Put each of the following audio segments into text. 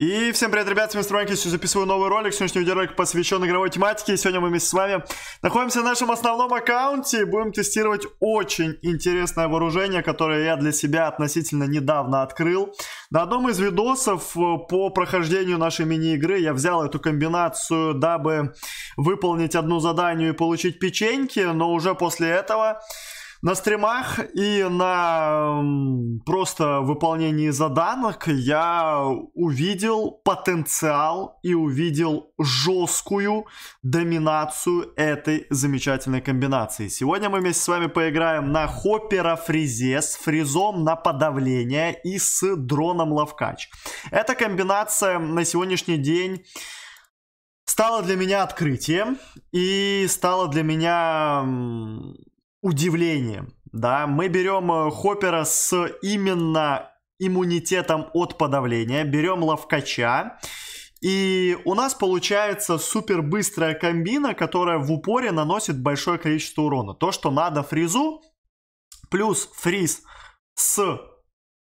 И всем привет, ребят, с вами Сегодня записываю новый ролик, сегодняшний видеоролик посвящен игровой тематике, и сегодня мы вместе с вами находимся на нашем основном аккаунте, и будем тестировать очень интересное вооружение, которое я для себя относительно недавно открыл. На одном из видосов э, по прохождению нашей мини-игры я взял эту комбинацию, дабы выполнить одну заданию и получить печеньки, но уже после этого на стримах и на просто выполнении заданок я увидел потенциал и увидел жесткую доминацию этой замечательной комбинации. Сегодня мы вместе с вами поиграем на хоппера фризе с фризом на подавление и с дроном ловкач. Эта комбинация на сегодняшний день стала для меня открытием и стала для меня удивлением. Да, мы берем э, Хоппера с именно иммунитетом от подавления, берем Ловкача, и у нас получается супер быстрая комбина, которая в упоре наносит большое количество урона. То, что надо фризу, плюс фриз с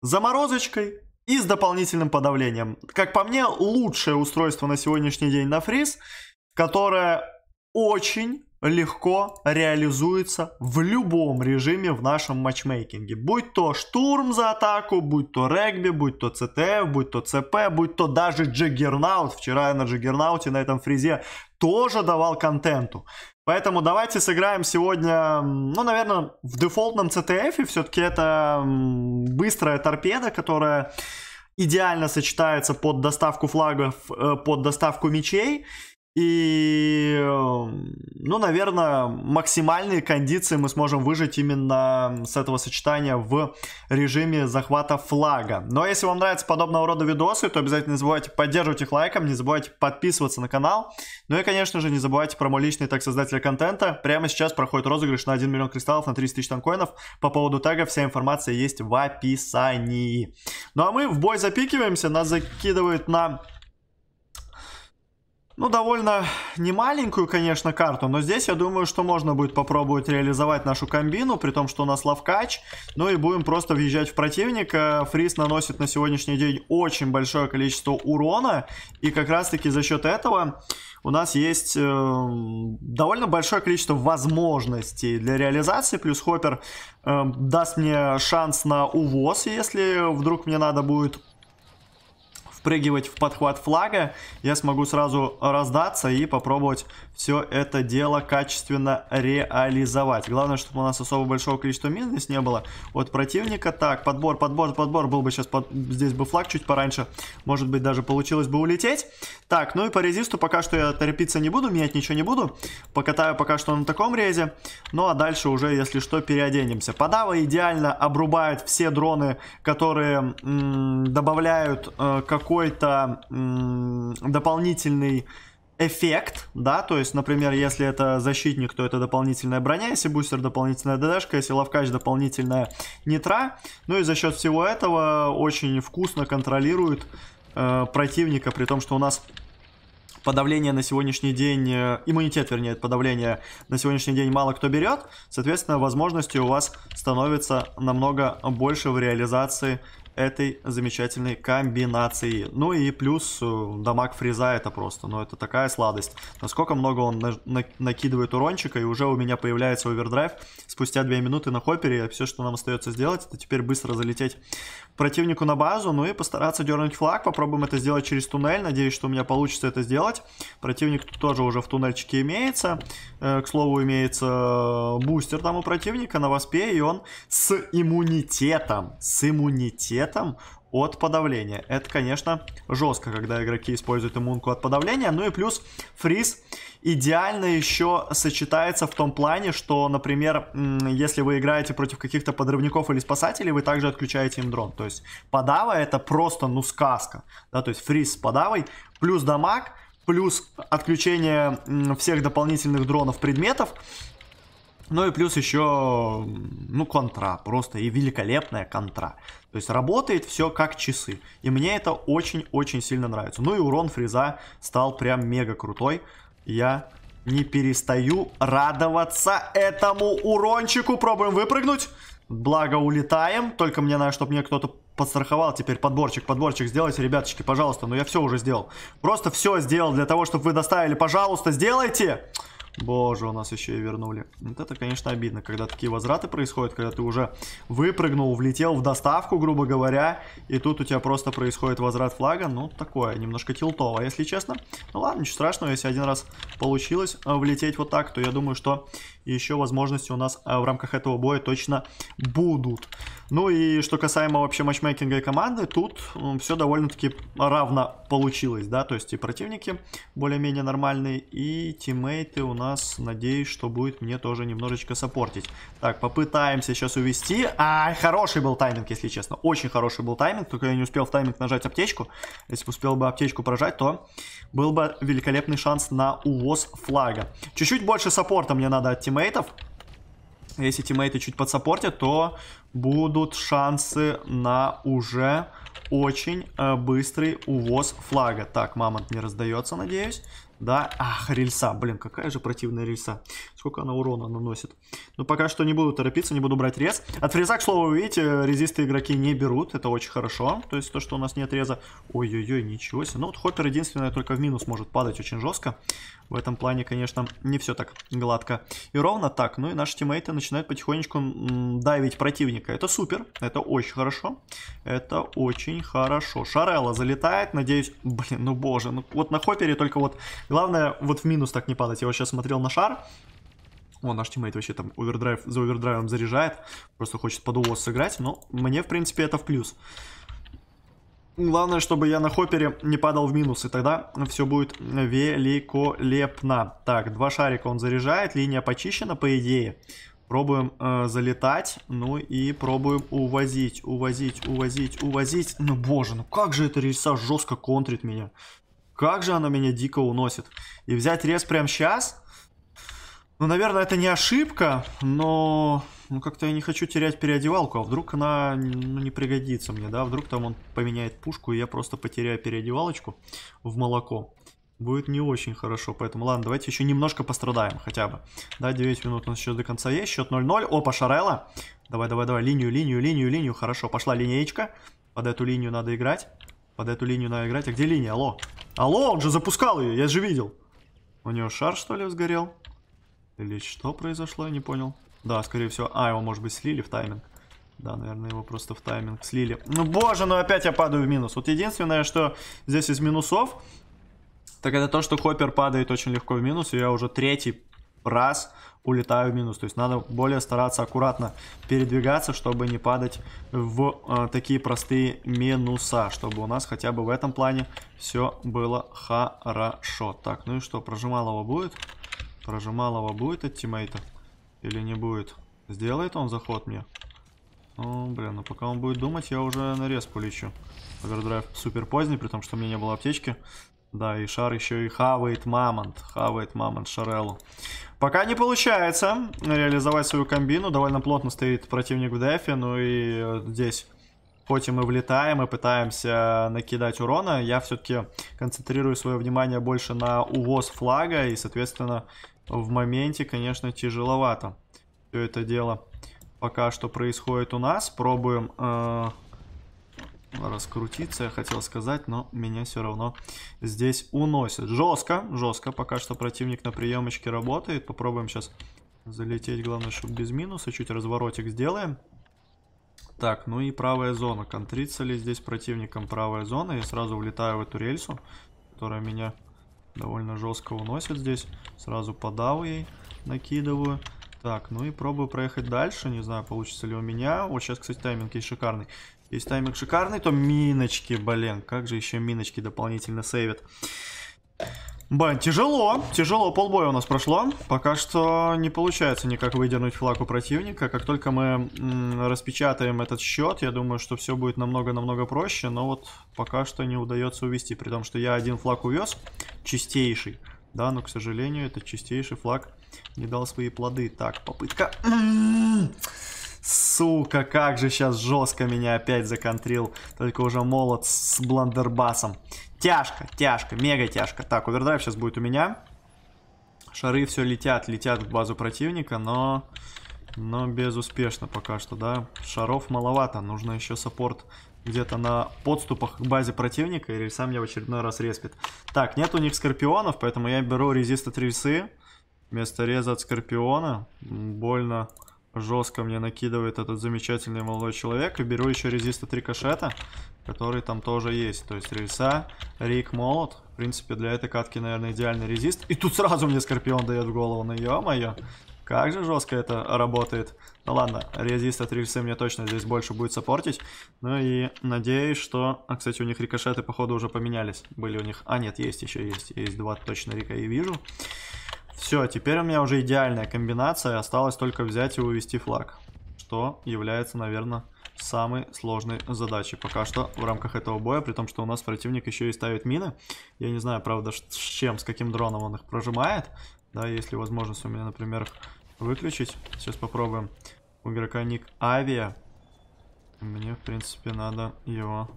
заморозочкой и с дополнительным подавлением. Как по мне, лучшее устройство на сегодняшний день на фриз, которое очень легко реализуется в любом режиме в нашем матчмейкинге. Будь то штурм за атаку, будь то регби, будь то ЦТФ, будь то ЦП, будь то даже джиггернаут. Вчера я на джиггернауте на этом фризе тоже давал контенту. Поэтому давайте сыграем сегодня, ну, наверное, в дефолтном ЦТФ. Все-таки это быстрая торпеда, которая идеально сочетается под доставку флагов, э, под доставку мечей. И, эм, ну, наверное, максимальные кондиции мы сможем выжить именно с этого сочетания в режиме захвата флага. Но если вам нравятся подобного рода видосы, то обязательно не забывайте поддерживать их лайком, не забывайте подписываться на канал. Ну и, конечно же, не забывайте про мой личный так создателя контента. Прямо сейчас проходит розыгрыш на 1 миллион кристаллов на 30 тысяч танкоинов. По поводу тега вся информация есть в описании. Ну а мы в бой запикиваемся, нас закидывают на ну, довольно немаленькую, конечно, карту, но здесь, я думаю, что можно будет попробовать реализовать нашу комбину, при том, что у нас лавкач, ну и будем просто въезжать в противника. Фриз наносит на сегодняшний день очень большое количество урона, и как раз-таки за счет этого у нас есть э, довольно большое количество возможностей для реализации, плюс Хоппер э, даст мне шанс на увоз, если вдруг мне надо будет впрыгивать в подхват флага, я смогу сразу раздаться и попробовать все это дело качественно реализовать. Главное, чтобы у нас особо большого количества мин здесь не было от противника. Так, подбор, подбор, подбор. Был бы сейчас под... здесь бы флаг чуть пораньше. Может быть, даже получилось бы улететь. Так, ну и по резисту пока что я торопиться не буду, менять ничего не буду. Покатаю пока что на таком резе. Ну а дальше уже, если что, переоденемся. Подава идеально обрубает все дроны, которые добавляют э, какую какой-то дополнительный эффект, да, то есть, например, если это защитник, то это дополнительная броня, если бустер, дополнительная ДДшка, если ловкач, дополнительная нитра, ну и за счет всего этого очень вкусно контролирует э, противника, при том, что у нас подавление на сегодняшний день, э, иммунитет, вернее, подавление на сегодняшний день мало кто берет, соответственно, возможности у вас становится намного больше в реализации этой замечательной комбинации. Ну и плюс э, дамаг фриза это просто, ну это такая сладость. Насколько много он на на накидывает урончика, и уже у меня появляется овердрайв. Спустя 2 минуты на хоппере, все, что нам остается сделать, это теперь быстро залететь противнику на базу, ну и постараться дернуть флаг. Попробуем это сделать через туннель. Надеюсь, что у меня получится это сделать. Противник тоже уже в туннельчике имеется. Э, к слову, имеется э, бустер там у противника на воспе, и он с иммунитетом, с иммунитетом от подавления. Это, конечно, жестко, когда игроки используют иммунку от подавления. Ну и плюс фриз идеально еще сочетается в том плане, что, например, если вы играете против каких-то подрывников или спасателей, вы также отключаете им дрон. То есть подава это просто, ну, сказка. Да, то есть фриз с подавой плюс дамаг, плюс отключение всех дополнительных дронов предметов. Ну и плюс еще, ну, контра, просто и великолепная контра. То есть работает все как часы. И мне это очень-очень сильно нравится. Ну и урон фреза стал прям мега крутой. Я не перестаю радоваться этому урончику. Пробуем выпрыгнуть. Благо улетаем. Только мне надо, чтобы мне кто-то подстраховал. Теперь подборчик, подборчик сделайте, ребяточки, пожалуйста. Но ну, я все уже сделал. Просто все сделал для того, чтобы вы доставили. Пожалуйста, сделайте. Сделайте. Боже, у нас еще и вернули. Вот это, конечно, обидно, когда такие возвраты происходят, когда ты уже выпрыгнул, влетел в доставку, грубо говоря, и тут у тебя просто происходит возврат флага. Ну, такое, немножко тилтово, если честно. Ну ладно, ничего страшного, если один раз получилось э, влететь вот так, то я думаю, что еще возможности у нас э, в рамках этого боя точно будут. Ну и что касаемо вообще матчмейкинга и команды, тут все довольно-таки равно получилось, да, то есть и противники более-менее нормальные, и тиммейты у нас нас, надеюсь, что будет мне тоже немножечко сопортить. Так, попытаемся сейчас увести. Ай, хороший был тайминг, если честно. Очень хороший был тайминг, только я не успел в тайминг нажать аптечку. Если бы успел бы аптечку прожать, то был бы великолепный шанс на увоз флага. Чуть-чуть больше саппорта мне надо от тиммейтов. Если тиммейты чуть подсаппортят, то будут шансы на уже очень э, быстрый увоз флага. Так, мамонт не раздается, надеюсь. Да, ах, рельса, блин, какая же противная рельса. Сколько она урона наносит. Но ну, пока что не буду торопиться, не буду брать рез. От фреза, к слову, вы видите, резисты игроки не берут, это очень хорошо. То есть то, что у нас нет реза. Ой-ой-ой, ничего себе. Ну вот Хоппер единственное только в минус может падать очень жестко. В этом плане, конечно, не все так гладко и ровно так. Ну и наши тиммейты начинают потихонечку давить противника. Это супер, это очень хорошо, это очень хорошо. Шарелла залетает, надеюсь... Блин, ну боже, ну вот на хоппере только вот... Главное, вот в минус так не падать. Я вот сейчас смотрел на шар, о, наш тиммейт вообще там овердрайв за овердрайвом заряжает. Просто хочет под увоз сыграть. Но мне, в принципе, это в плюс. Главное, чтобы я на хоппере не падал в минус, и тогда все будет великолепно. Так, два шарика он заряжает, линия почищена, по идее. Пробуем э, залетать, ну и пробуем увозить, увозить, увозить, увозить. Ну боже, ну как же эта рельса жестко контрит меня. Как же она меня дико уносит. И взять рез прямо сейчас? Ну, наверное, это не ошибка, но ну как-то я не хочу терять переодевалку, а вдруг она ну, не пригодится мне, да, вдруг там он поменяет пушку, и я просто потеряю переодевалочку в молоко. Будет не очень хорошо, поэтому ладно, давайте еще немножко пострадаем хотя бы. Да, 9 минут у нас еще до конца есть, счет 0-0. Опа, Шарелла. Давай, давай, давай, линию, линию, линию, линию. Хорошо, пошла линеечка. Под эту линию надо играть. Под эту линию надо играть. А где линия? Алло. Алло, он же запускал ее, я же видел. У него шар, что ли, сгорел? Или что произошло, я не понял. Да, скорее всего. А, его, может быть, слили в тайминг. Да, наверное, его просто в тайминг слили. Ну, боже, ну опять я падаю в минус. Вот единственное, что здесь из минусов, так это то, что Хоппер падает очень легко в минус, и я уже третий раз улетаю в минус. То есть надо более стараться аккуратно передвигаться, чтобы не падать в э, такие простые минуса, чтобы у нас хотя бы в этом плане все было хорошо. Так, ну и что, прожималово будет? Прожималово будет от тиммейта? Или не будет? Сделает он заход мне? Ну, блин, ну пока он будет думать, я уже на рез полечу. Овердрайв супер поздний, при том, что у меня не было аптечки. Да, и шар еще и хавает мамонт. Хавает мамонт Шареллу. Пока не получается реализовать свою комбину. Довольно плотно стоит противник в дефе. Ну и э, здесь, хоть и мы влетаем и пытаемся накидать урона, я все-таки концентрирую свое внимание больше на увоз флага. И, соответственно, в моменте, конечно, тяжеловато. Все это дело пока что происходит у нас. Пробуем э, раскрутиться, я хотел сказать, но меня все равно здесь уносит. Жестко, жестко. Пока что противник на приемочке работает. Попробуем сейчас залететь, главное, чтобы без минуса. Чуть разворотик сделаем. Так, ну и правая зона. Контрится ли здесь противником правая зона? Я сразу влетаю в эту рельсу, которая меня Довольно жестко уносит здесь. Сразу подал ей, накидываю. Так, ну и пробую проехать дальше. Не знаю, получится ли у меня. Вот сейчас, кстати, тайминг есть шикарный. Если тайминг шикарный, то миночки, блин. Как же еще миночки дополнительно сейвят. Бен, тяжело, тяжело, полбоя у нас прошло. Пока что не получается никак выдернуть флаг у противника. Как только мы распечатаем этот счет, я думаю, что все будет намного-намного проще. Но вот пока что не удается увести, при том, что я один флаг увез, чистейший. Да, но, к сожалению, этот чистейший флаг не дал свои плоды. Так, попытка... М-м-м. Сука, как же сейчас жестко меня опять законтрил. Только уже молот с бландербасом. Тяжко, тяжко, мега тяжко. Так, овердрайв сейчас будет у меня. Шары все летят, летят в базу противника, но... Но безуспешно пока что, да. Шаров маловато, нужно еще саппорт где-то на подступах к базе противника, или сам я в очередной раз респит. Так, нет у них скорпионов, поэтому я беру резист от рельсы. Вместо реза от скорпиона. Больно жестко мне накидывает этот замечательный молодой человек. И беру еще резиста трикошета, который там тоже есть. То есть рельса, рик, молот. В принципе, для этой катки, наверное, идеальный резист. И тут сразу мне скорпион дает голову. Ну, ё-моё. Как же жестко это работает. Ну ладно, резист от рельсы мне точно здесь больше будет сопортить. Ну и надеюсь, что... А, кстати, у них рикошеты, походу, уже поменялись. Были у них... А, нет, есть еще, есть. Есть два точно рика и вижу. Все, теперь у меня уже идеальная комбинация, осталось только взять и увести флаг. Что является, наверное, самой сложной задачей пока что в рамках этого боя, при том, что у нас противник еще и ставит мины. Я не знаю, правда, с чем, с каким дроном он их прожимает. Да, есть ли возможность у меня, например, выключить. Сейчас попробуем. У игрока ник Авиа. Мне, в принципе, надо его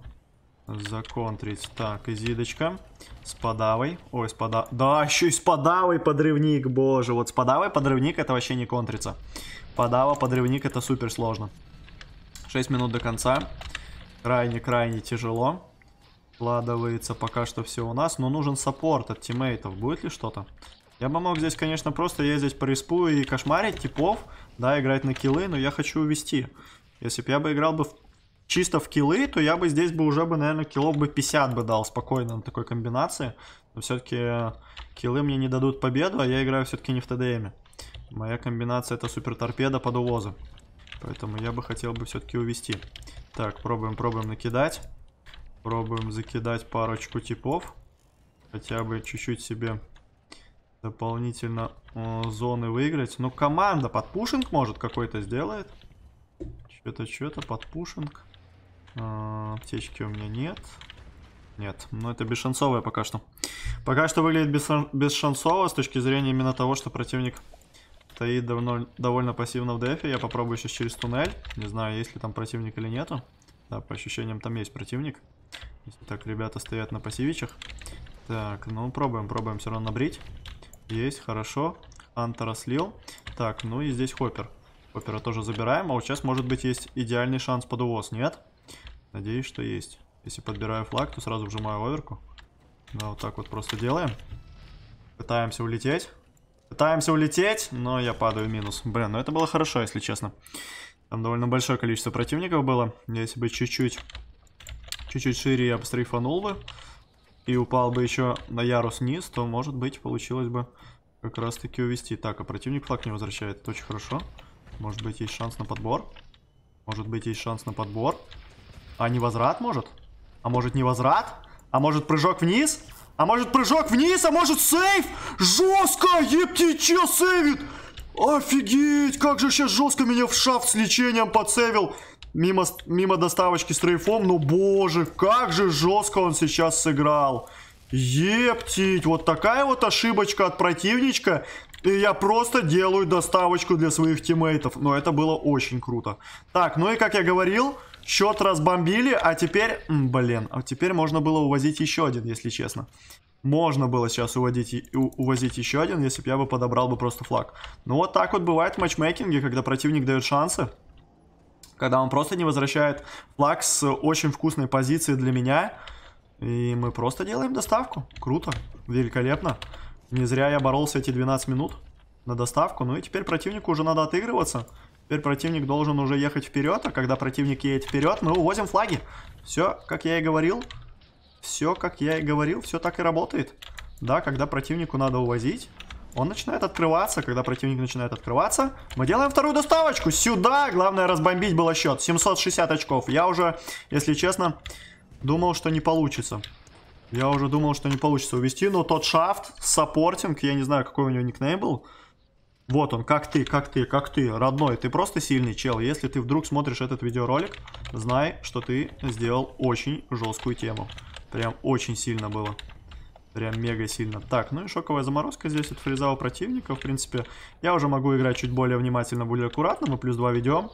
Законтрить. Так, изидочка. С подавой. Ой, с подавой. Да, еще и с подавой подрывник, боже. Вот с подавой подрывник это вообще не контрится. Подава, подрывник это супер сложно. 6 минут до конца. Крайне-крайне тяжело. Складывается пока что все у нас. Но нужен саппорт от тиммейтов. Будет ли что-то? Я бы мог здесь, конечно, просто ездить по респу и кошмарить типов. Да, играть на киллы, но я хочу увести. Если бы я бы играл бы в чисто в киллы, то я бы здесь бы уже бы, наверное, киллов бы 50 бы дал спокойно на такой комбинации. Но все-таки киллы мне не дадут победу, а я играю все-таки не в ТДМ. Моя комбинация это супер торпеда под увозы. Поэтому я бы хотел бы все-таки увести. Так, пробуем, пробуем накидать. Пробуем закидать парочку типов. Хотя бы чуть-чуть себе дополнительно э, зоны выиграть. Ну, команда подпушинг может какой-то сделает. Что-то, что-то, подпушинг. А, аптечки у меня нет. Нет, но это бесшансовое пока что. Пока что выглядит бесшан бесшансово с точки зрения именно того, что противник стоит давно, довольно пассивно в дефе. Я попробую сейчас через туннель. Не знаю, есть ли там противник или нету. Да, по ощущениям там есть противник. Так, ребята стоят на пассивичах. Так, ну пробуем, пробуем все равно набрить. Есть, хорошо. Антера слил. Так, ну и здесь хоппер. Хоппера тоже забираем. А вот сейчас, может быть, есть идеальный шанс под увоз, нет? Нет. Надеюсь, что есть. Если подбираю флаг, то сразу вжимаю оверку. Да, вот так вот просто делаем. Пытаемся улететь. Пытаемся улететь, но я падаю в минус. Блин, ну это было хорошо, если честно. Там довольно большое количество противников было. Если бы чуть-чуть чуть-чуть шире я бы стрейфанул бы и упал бы еще на ярус вниз, то, может быть, получилось бы как раз-таки увести. Так, а противник флаг не возвращает. Это очень хорошо. Может быть, есть шанс на подбор. Может быть, есть шанс на подбор. А не возврат может? А может не возврат? А может прыжок вниз? А может прыжок вниз? А может сейф? Жестко! Епти, че сейвит? Офигеть, как же сейчас жестко меня в шафт с лечением подсейвил? Мимо, мимо доставочки с трейфом. Ну боже, как же жестко он сейчас сыграл. Ептить, вот такая вот ошибочка от противничка. И я просто делаю доставочку для своих тиммейтов. Но это было очень круто. Так, ну и как я говорил, Счет разбомбили, а теперь... блин, а теперь можно было увозить еще один, если честно. Можно было сейчас уводить, увозить еще один, если бы я бы подобрал бы просто флаг. Ну вот так вот бывает в матчмейкинге, когда противник дает шансы. Когда он просто не возвращает флаг с очень вкусной позиции для меня. И мы просто делаем доставку. Круто, великолепно. Не зря я боролся эти 12 минут на доставку. Ну и теперь противнику уже надо отыгрываться. Теперь противник должен уже ехать вперед, а когда противник едет вперед, мы увозим флаги. Все, как я и говорил. Все, как я и говорил, все так и работает. Да, когда противнику надо увозить, он начинает открываться. Когда противник начинает открываться, мы делаем вторую доставочку. Сюда! Главное разбомбить было счет. 760 очков. Я уже, если честно, думал, что не получится. Я уже думал, что не получится увести, но тот шафт, саппортинг, я не знаю, какой у него никнейм был. Вот он, как ты, как ты, как ты, родной, ты просто сильный чел. Если ты вдруг смотришь этот видеоролик, знай, что ты сделал очень жесткую тему. Прям очень сильно было. Прям мега сильно. Так, ну и шоковая заморозка здесь от фриза противника. В принципе, я уже могу играть чуть более внимательно, более аккуратно. Мы плюс два ведем.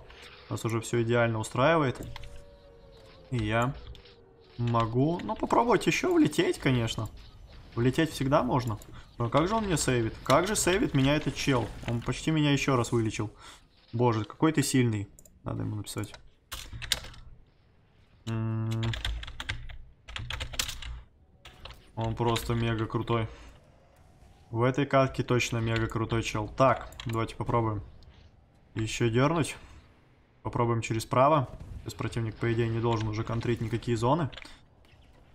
Нас уже все идеально устраивает. И я могу, ну, попробовать еще влететь, конечно. Влететь всегда Можно. Но ну, как же он меня сейвит? Как же сейвит меня этот чел? Он почти меня еще раз вылечил. Боже, какой ты сильный. Надо ему написать. Он просто мега крутой. В этой катке точно мега крутой чел. Так, давайте попробуем. Еще дернуть. Попробуем через право. Сейчас противник, по идее, не должен уже контрить никакие зоны.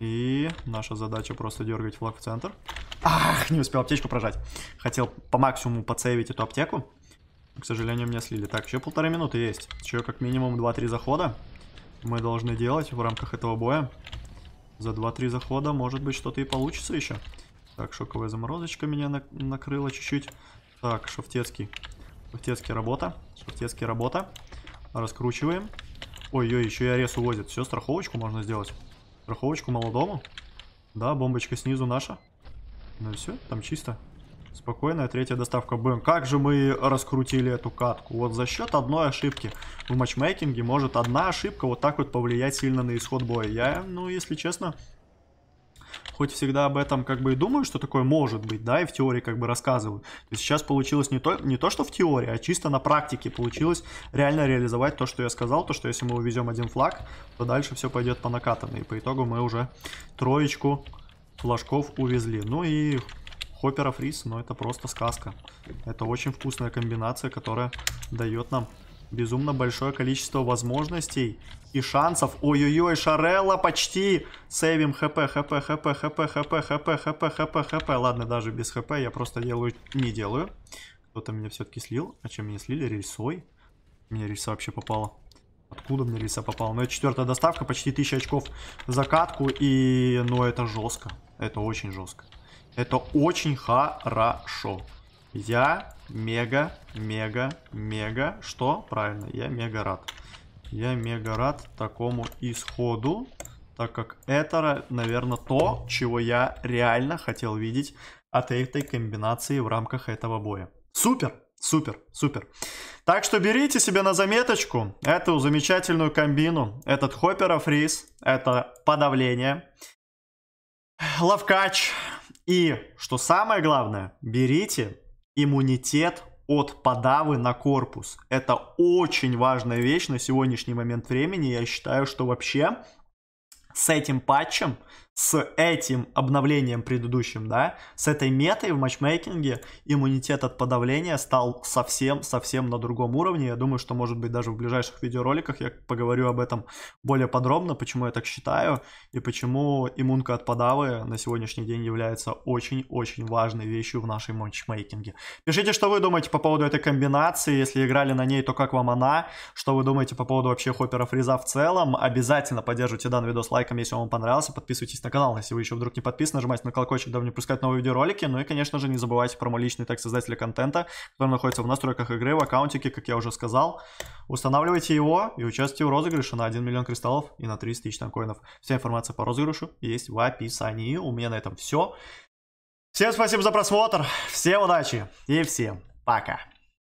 И наша задача просто дергать флаг в центр. Ах, не успел аптечку прожать. Хотел по максимуму подсейвить эту аптеку. К сожалению, меня слили. Так, еще полторы минуты есть. Еще как минимум 2-3 захода мы должны делать в рамках этого боя. За 2-3 захода, может быть, что-то и получится еще. Так, шоковая заморозочка меня на накрыла чуть-чуть. Так, шафтецкий. Шафтецкий работа. Шафтецкий работа. Раскручиваем. Ой-ой, еще и арес увозит. Все, страховочку можно сделать. Страховочку молодому. Да, бомбочка снизу наша. Ну и все, там чисто. Спокойная третья доставка БМ. Как же мы раскрутили эту катку. Вот за счет одной ошибки. В матчмейкинге может одна ошибка вот так вот повлиять сильно на исход боя. Я, ну, если честно, хоть всегда об этом как бы и думаю, что такое может быть, да, и в теории как бы рассказываю. То есть сейчас получилось не то, не то, что в теории, а чисто на практике получилось реально реализовать то, что я сказал, то, что если мы увезем один флаг, то дальше все пойдет по накатанной. И по итогу мы уже троечку флажков увезли. Ну и хопперов рис, но ну, это просто сказка. Это очень вкусная комбинация, которая дает нам безумно большое количество возможностей и шансов. Ой-ой-ой, Шарелла почти! Сейвим хп, хп, хп, хп, хп, хп, хп, хп, хп. Ладно, даже без хп я просто делаю, не делаю. Кто-то меня все-таки слил. А чем меня слили? Рельсой? Меня рельса вообще попала. Откуда мне лиса попал? Ну, это четвертая доставка, почти 1000 очков за катку. И, ну, это жестко. Это очень жестко. Это очень хорошо. Я мега, мега, мега. Что? Правильно, я мега рад. Я мега рад такому исходу. Так как это, наверное, то, чего я реально хотел видеть от этой комбинации в рамках этого боя. Супер! Супер, супер. Так что берите себе на заметочку эту замечательную комбину, этот хопперов рис, это подавление, лавкач. И, что самое главное, берите иммунитет от подавы на корпус. Это очень важная вещь на сегодняшний момент времени. Я считаю, что вообще с этим патчем с этим обновлением предыдущим, да, с этой метой в матчмейкинге иммунитет от подавления стал совсем-совсем на другом уровне. Я думаю, что, может быть, даже в ближайших видеороликах я поговорю об этом более подробно, почему я так считаю и почему иммунка от подавы на сегодняшний день является очень-очень важной вещью в нашей матчмейкинге. Пишите, что вы думаете по поводу этой комбинации, если играли на ней, то как вам она, что вы думаете по поводу вообще хоппера фриза в целом. Обязательно поддерживайте данный видос лайком, если он вам понравился, подписывайтесь на канал, если вы еще вдруг не подписаны, нажимайте на колокольчик, дабы не пропускать новые видеоролики, ну и, конечно же, не забывайте про мой личный тег создателя контента, который находится в настройках игры, в аккаунтике, как я уже сказал. Устанавливайте его и участвуйте в розыгрыше на 1 миллион кристаллов и на 30 тысяч танкоинов. Вся информация по розыгрышу есть в описании. У меня на этом все. Всем спасибо за просмотр, всем удачи и всем пока!